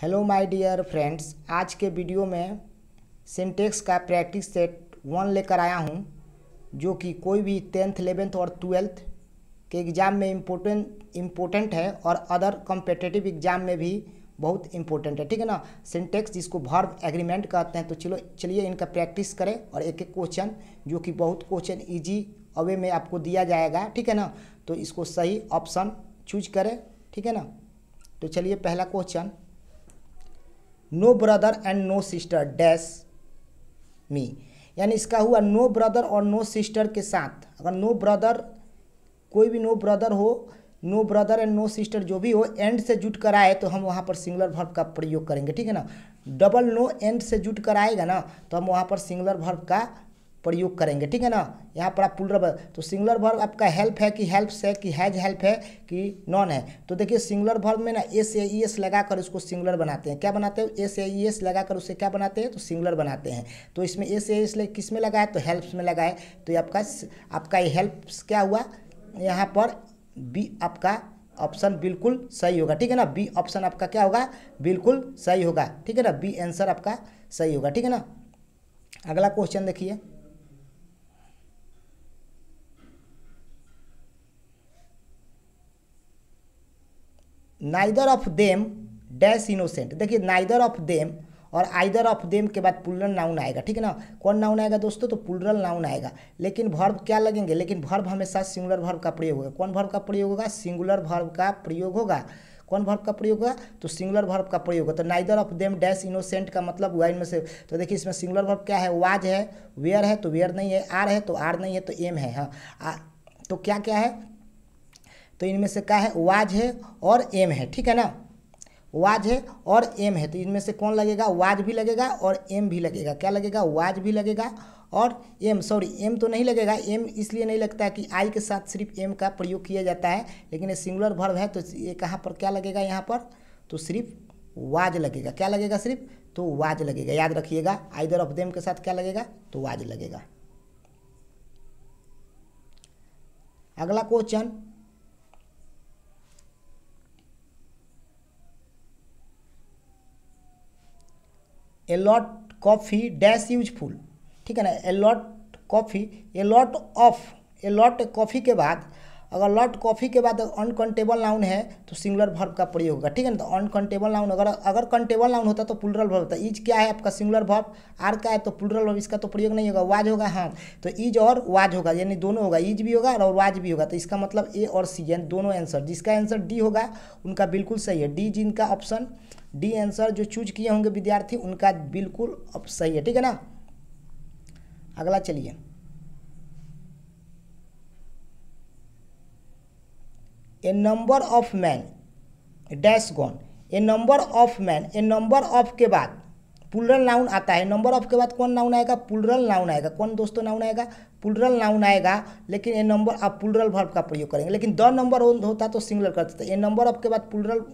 Hello my dear friends आज के video में सिंटेक्स का प्रैक्टिस सेट वन लेकर आया हूं जो कि कोई भी टेंथ एलेवेंथ और ट्वेल्थ के एग्ज़ाम में इम्पोर्टेंट इम्पोर्टेंट है और अदर कॉम्पिटेटिव एग्ज़ाम में भी बहुत इम्पोर्टेंट है ठीक है ना सिंटेक्स जिसको भर्व एग्रीमेंट कहते हैं तो चलो चलिए इनका प्रैक्टिस करें और एक एक क्वेश्चन जो कि बहुत क्वेश्चन ईजी अवे में आपको दिया जाएगा ठीक है ना तो इसको सही ऑप्शन चूज करें ठीक है ना तो चलिए पहला question no brother and no sister dash me यानी इसका हुआ नो ब्रदर और नो सिस्टर के साथ अगर नो ब्रदर कोई भी नो ब्रदर हो no brother and no sister जो भी हो एंड से जुट कर आए तो हम वहाँ पर सिंगुलर भर्व का प्रयोग करेंगे ठीक है ना डबल नो एंड से जुट कर आएगा ना तो हम वहाँ पर सिंगुलर भर्व का प्रयोग करेंगे ठीक है ना यहाँ पर आप पुलर वर्ब तो सिंगुलर वर्ब आपका हेल्प है कि हेल्प्स है कि हैज हेल्प है कि नॉन है तो देखिए सिंगुलर वर्ब में ना एस ए ई एस लगाकर उसको सिंगुलर बनाते हैं क्या बनाते हैं एस ए ई एस लगाकर उसे क्या बनाते हैं तो सिंगुलर बनाते हैं तो इसमें एस ए एस किस में लगाए तो हेल्प्स में लगाए तो ये आपका आपका ये हेल्प्स क्या हुआ यहाँ पर बी आपका ऑप्शन बिल्कुल सही होगा ठीक है ना बी ऑप्शन आपका क्या होगा बिल्कुल सही होगा ठीक है ना बी आंसर आपका सही होगा ठीक है ना अगला क्वेश्चन देखिए neither of them dash innocent देखिए नाइदर ऑफ देम और आइदर ऑफ देम के बाद पुलरल नाउन आएगा ठीक है ना कौन नाउन आएगा दोस्तों तो पुलरल नाउन आएगा लेकिन भर्व क्या लगेंगे लेकिन भर्व हमेशा सिंगुलर भर्व का प्रयोग होगा कौन भर्व का प्रयोग होगा सिंगुलर भर्व का प्रयोग होगा कौन भर्व का प्रयोग होगा तो सिंगुलर भर्व का प्रयोग होगा तो neither of them dash innocent का मतलब हुआ इनमें से तो देखिए इसमें सिंगुलर भर्व क्या है वाज है वेयर है तो वेयर नहीं है आर है तो आर नहीं है तो एम है हाँ तो क्या क्या है तो इनमें से क्या है वाज है और एम है ठीक है ना वाज है और एम है तो इनमें से कौन लगेगा वाज भी लगेगा और एम भी लगेगा क्या लगेगा वाज भी लगेगा और एम सॉरी एम तो नहीं लगेगा एम इसलिए नहीं लगता कि आई के साथ सिर्फ एम का प्रयोग किया जाता है लेकिन ये सिंगुलर भर्व है तो ये कहाँ पर क्या लगेगा यहाँ पर तो सिर्फ वाज लगेगा क्या लगेगा सिर्फ तो वाज लगेगा याद रखिएगा आइदर ऑफ देम के साथ क्या लगेगा तो वाज लगेगा अगला question a lot coffee dash useful ठीक है ना a lot coffee a lot of a lot coffee के बाद अगर लॉट कॉफ़ी के बाद अनकंटेबल नाउन है तो सिंगुलर वर्ब का प्रयोग होगा ठीक है ना तो अनकंटेबल नाउन अगर अगर कंटेबल नाउन होता तो पुलरल वर्ब होता इज क्या है आपका सिंगुलर वर्ब आर का है तो पुलरल वर्ब इसका तो प्रयोग नहीं होगा वाज होगा हाँ तो इज और वाज होगा यानी दोनों होगा इज भी होगा और वाज भी होगा तो इसका मतलब ए और सी यानी दोनों आंसर जिसका आंसर डी होगा उनका बिल्कुल सही है डी जिनका ऑप्शन डी आंसर जो चूज किए होंगे विद्यार्थी उनका बिल्कुल सही है ठीक है ना अगला चलिए a number of man dash gone a number of man a number of के बाद पुलरल नाउन आता है नंबर ऑफ के बाद कौन नाउन आएगा पुलरल नाउन आएगा कौन दोस्तों नाउन आएगा पुलरल नाउन आएगा लेकिन ए नंबर आप पुलरल वर्ब का प्रयोग करेंगे लेकिन द नंबर होता तो सिंगलर कर देते ए नंबर ऑफ के बाद पुलरल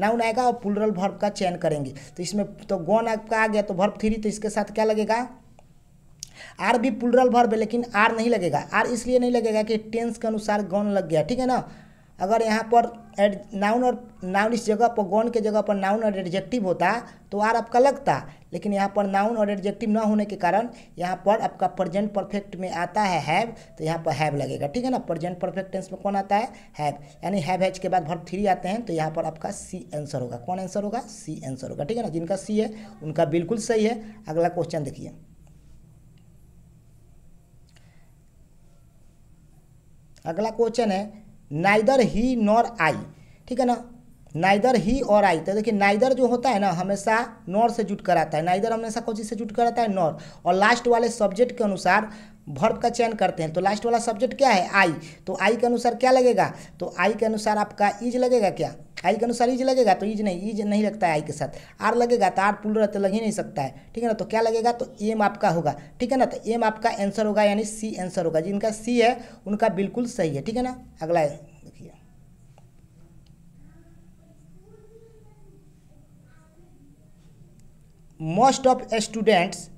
नाउन आएगा और पुलरल वर्ब का चयन करेंगे तो इसमें तो गॉन आपका आ गया तो वर्ब थ्री तो इसके साथ क्या लगेगा आर भी पुलरल वर्ब है लेकिन आर नहीं लगेगा आर इसलिए नहीं लगेगा कि टेंस के अनुसार गॉन लग गया ठीक है ना अगर यहाँ पर एड नाउन और नाउन इस जगह पर गौन के जगह पर नाउन और एडजेक्टिव होता तो आर आपका लगता लेकिन यहाँ पर नाउन और एडजेक्टिव ना होने के कारण यहाँ पर आपका प्रजेंट परफेक्ट में आता है हैव तो यहाँ पर हैव लगेगा ठीक है ना प्रजेंट परफेक्ट टेंस में कौन आता है हैव यानी हैव हैच के बाद भर थ्री आते हैं तो यहाँ पर आपका सी आंसर होगा कौन आंसर होगा सी आंसर होगा ठीक है ना जिनका सी है उनका बिल्कुल सही है अगला क्वेश्चन देखिए अगला क्वेश्चन है नाइदर ही नॉर आई ठीक है ना नाइदर ही और आई तो देखिए नाइदर जो होता है ना हमेशा नॉर से जुट कर आता है नाइदर हमेशा कौन चीज़ से जुट कर आता है नॉर और लास्ट वाले सब्जेक्ट के अनुसार भर्व का चयन करते हैं तो लास्ट वाला सब्जेक्ट क्या है आई तो आई के अनुसार क्या लगेगा तो आई के अनुसार आपका इज लगेगा क्या आई के अनुसार ईज लगेगा तो ईज नहीं ईज नहीं लगता है आई के साथ आर लगेगा तो आर पुल रहते लग ही नहीं सकता है ठीक है ना तो क्या लगेगा तो एम आपका होगा ठीक है ना तो एम आपका आंसर होगा यानी सी आंसर होगा जिनका सी है उनका बिल्कुल सही है ठीक है ना अगला है most of students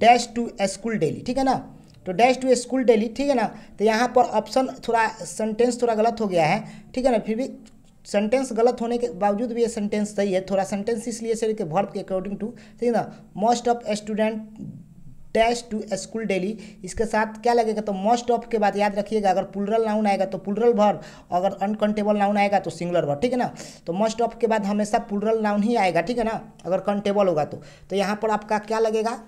dash to school daily ठीक है ना तो डैश टू स्कूल डेली ठीक है ना तो यहाँ पर ऑप्शन थोड़ा सेंटेंस थोड़ा गलत हो गया है ठीक है ना फिर भी सेंटेंस गलत होने के बावजूद भी ये सेंटेंस सही है थोड़ा सेंटेंस इसलिए सर के वर्ब के अकॉर्डिंग टू ठीक है ना most of student dash to school daily इसके साथ क्या लगेगा तो मोस्ट ऑफ के बाद याद रखिएगा अगर पुलरल नाउन आएगा तो पुलरल भर अगर अनकंटेबल नाउन आएगा तो सिंगुलर भर ठीक है ना तो मोस्ट ऑफ के बाद हमेशा पुलरल नाउन ही आएगा ठीक है ना अगर कंटेबल होगा तो, तो यहाँ पर आपका क्या लगेगा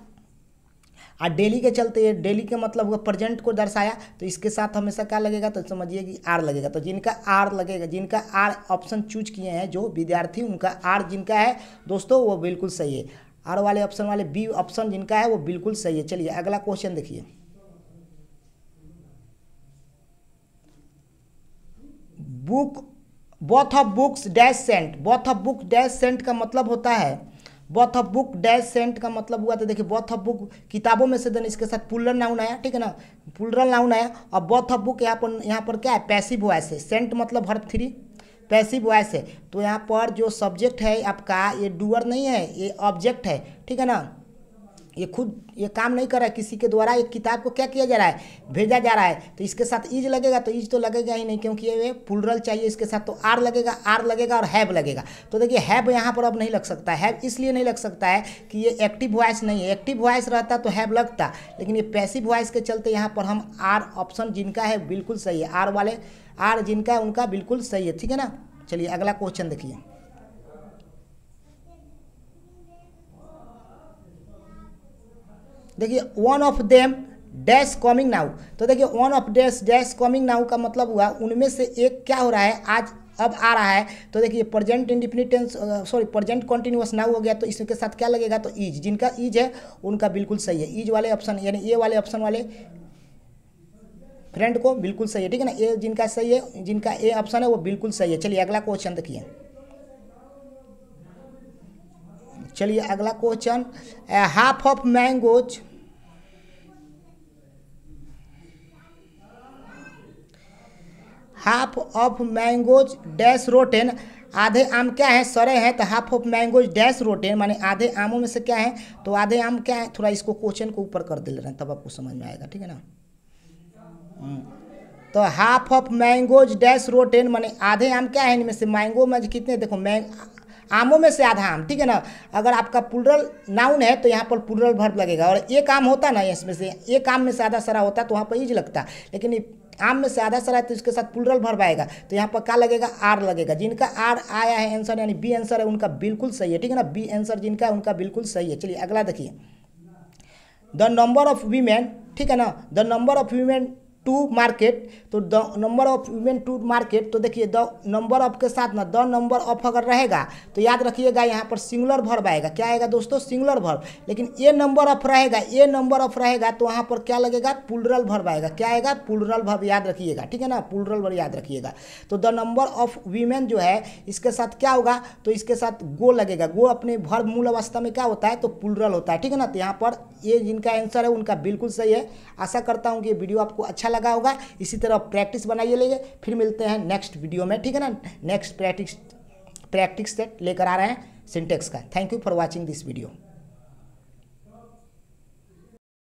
और डेली के चलते ये डेली के मतलब हुआ प्रेजेंट को दर्शाया तो इसके साथ हमेशा क्या लगेगा तो समझिए कि आर लगेगा तो जिनका आर लगेगा जिनका आर ऑप्शन चूज किए हैं जो विद्यार्थी उनका आर जिनका है दोस्तों वो बिल्कुल सही है आर वाले ऑप्शन वाले बी ऑप्शन जिनका है वो बिल्कुल सही है चलिए अगला क्वेश्चन देखिए book both of books dash sent both of book dash sent का मतलब होता है both of book dash sent का मतलब हुआ था तो देखिए बॉथ ऑफ बुक किताबों में से देन इसके साथ पुलर नाउन आया ठीक है ना पुलर नाउन आया और बॉथ ऑफ बुक यहाँ पर यहाँ पर क्या है पैसिव वॉइस है सेंट मतलब हर थ्री पैसिव वॉइस है तो यहाँ पर जो सब्जेक्ट है आपका ये डूअर नहीं है ये ऑब्जेक्ट है ठीक है ना ये खुद ये काम नहीं कर रहा है किसी के द्वारा एक किताब को क्या किया जा रहा है भेजा जा रहा है तो इसके साथ ईज लगेगा तो ईज तो लगेगा ही नहीं क्योंकि ये पुलरल चाहिए इसके साथ तो आर लगेगा आर लगेगा और हैव लगेगा तो देखिए हैव यहाँ पर अब नहीं लग सकता हैव इसलिए नहीं लग सकता है कि ये एक्टिव वॉइस नहीं है एक्टिव वॉइस रहता तो हैव लगता लेकिन ये पैसिव वॉइस के चलते यहाँ पर हम आर ऑप्शन जिनका है बिल्कुल सही है आर वाले आर जिनका है उनका बिल्कुल सही है ठीक है ना चलिए अगला क्वेश्चन देखिए देखिए one of them dash coming now तो देखिए one of dash dash coming now का मतलब हुआ उनमें से एक क्या हो रहा है आज अब आ रहा है तो देखिए present indefinite tense sorry present continuous now हो गया तो इसके साथ क्या लगेगा तो ईज जिनका ईज है उनका बिल्कुल सही है ईज वाले ऑप्शन यानी ए वाले ऑप्शन वाले फ्रेंड को बिल्कुल सही है ठीक है ना ए जिनका सही है जिनका ए ऑप्शन है वो बिल्कुल सही है चलिए अगला क्वेश्चन देखिए चलिए अगला question half of mangoes half of mangoes dash rotten आधे आम क्या है सरे हैं तो half of mangoes dash rotten माने आधे आमों में से क्या है तो आधे आम क्या है थोड़ा इसको क्वेश्चन को ऊपर कर दे रहे हैं तब आपको समझ में आएगा ठीक है ना हम्म। तो half of mangoes dash rotten माने आधे आम क्या है इनमें से मैंगो में कितने देखो मैंग आमों में से आधा आम ठीक है ना अगर आपका पुलरल नाउन है तो यहाँ पर पुलरल भर्व लगेगा और एक आम होता ना इसमें से एक आम में से आधा सरा होता तो वहाँ पर ईज लगता लेकिन आम में से आधा सरा है तो इसके साथ पुलरल भर्व आएगा तो यहाँ पर क्या लगेगा आर लगेगा जिनका आर आया है आंसर यानी बी आंसर है उनका बिल्कुल सही है ठीक है ना बी आंसर जिनका है उनका बिल्कुल सही है चलिए अगला देखिए द नंबर ऑफ वीमेन ठीक है ना the number of women to market तो the number of women to market तो देखिए द नंबर ऑफ के साथ ना द नंबर ऑफ अगर रहेगा तो याद रखिएगा यहाँ पर सिंगुलर भर आएगा क्या आएगा दोस्तों सिंगुलर भर्व लेकिन ए नंबर ऑफ रहेगा ए नंबर ऑफ रहेगा तो वहाँ पर क्या लगेगा पुलरल भर आएगा क्या आएगा पुलरल भर्व याद रखिएगा ठीक है ना पुलरल भर याद रखिएगा तो द नंबर ऑफ वीमेन जो है इसके साथ क्या होगा तो इसके साथ गो लगेगा गो अपने भर मूल अवस्था में क्या होता है तो पुलरल होता है ठीक है ना तो यहाँ पर ये जिनका आंसर है उनका बिल्कुल सही है आशा करता हूँ कि वीडियो आपको अच्छा लगा होगा इसी तरह प्रैक्टिस बनाइए लेंगे फिर मिलते हैं नेक्स्ट वीडियो में ठीक है ना नेक्स्ट प्रैक्टिस प्रैक्टिस सेट लेकर आ रहे हैं सिंटेक्स का thank you for watching this video